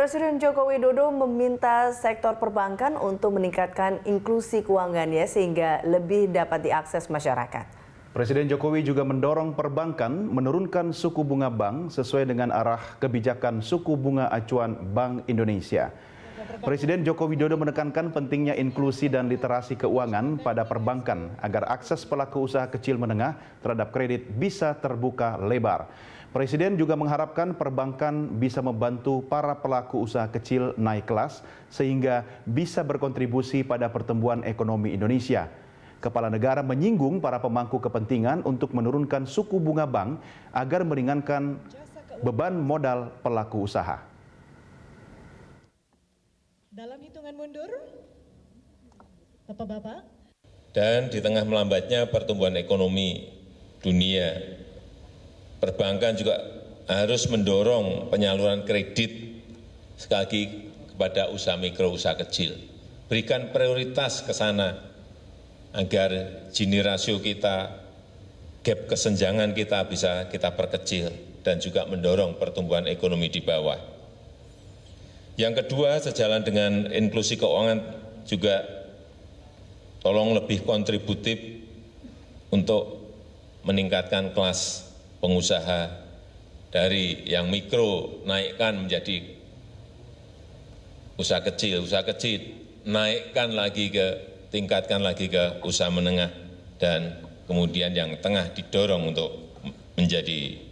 Presiden Joko Widodo meminta sektor perbankan untuk meningkatkan inklusi keuangannya sehingga lebih dapat diakses masyarakat. Presiden Jokowi juga mendorong perbankan menurunkan suku bunga bank sesuai dengan arah kebijakan suku bunga acuan Bank Indonesia. Presiden Joko Widodo menekankan pentingnya inklusi dan literasi keuangan pada perbankan agar akses pelaku usaha kecil menengah terhadap kredit bisa terbuka lebar. Presiden juga mengharapkan perbankan bisa membantu para pelaku usaha kecil naik kelas sehingga bisa berkontribusi pada pertumbuhan ekonomi Indonesia. Kepala negara menyinggung para pemangku kepentingan untuk menurunkan suku bunga bank agar meringankan beban modal pelaku usaha. Dalam hitungan mundur, Bapak-Bapak. Dan di tengah melambatnya pertumbuhan ekonomi dunia, perbankan juga harus mendorong penyaluran kredit sekali lagi kepada usaha mikro, usaha kecil. Berikan prioritas ke sana agar Gini rasio kita, gap kesenjangan kita bisa kita perkecil dan juga mendorong pertumbuhan ekonomi di bawah yang kedua sejalan dengan inklusi keuangan juga tolong lebih kontributif untuk meningkatkan kelas pengusaha dari yang mikro naikkan menjadi usaha kecil, usaha kecil naikkan lagi ke tingkatkan lagi ke usaha menengah dan kemudian yang tengah didorong untuk menjadi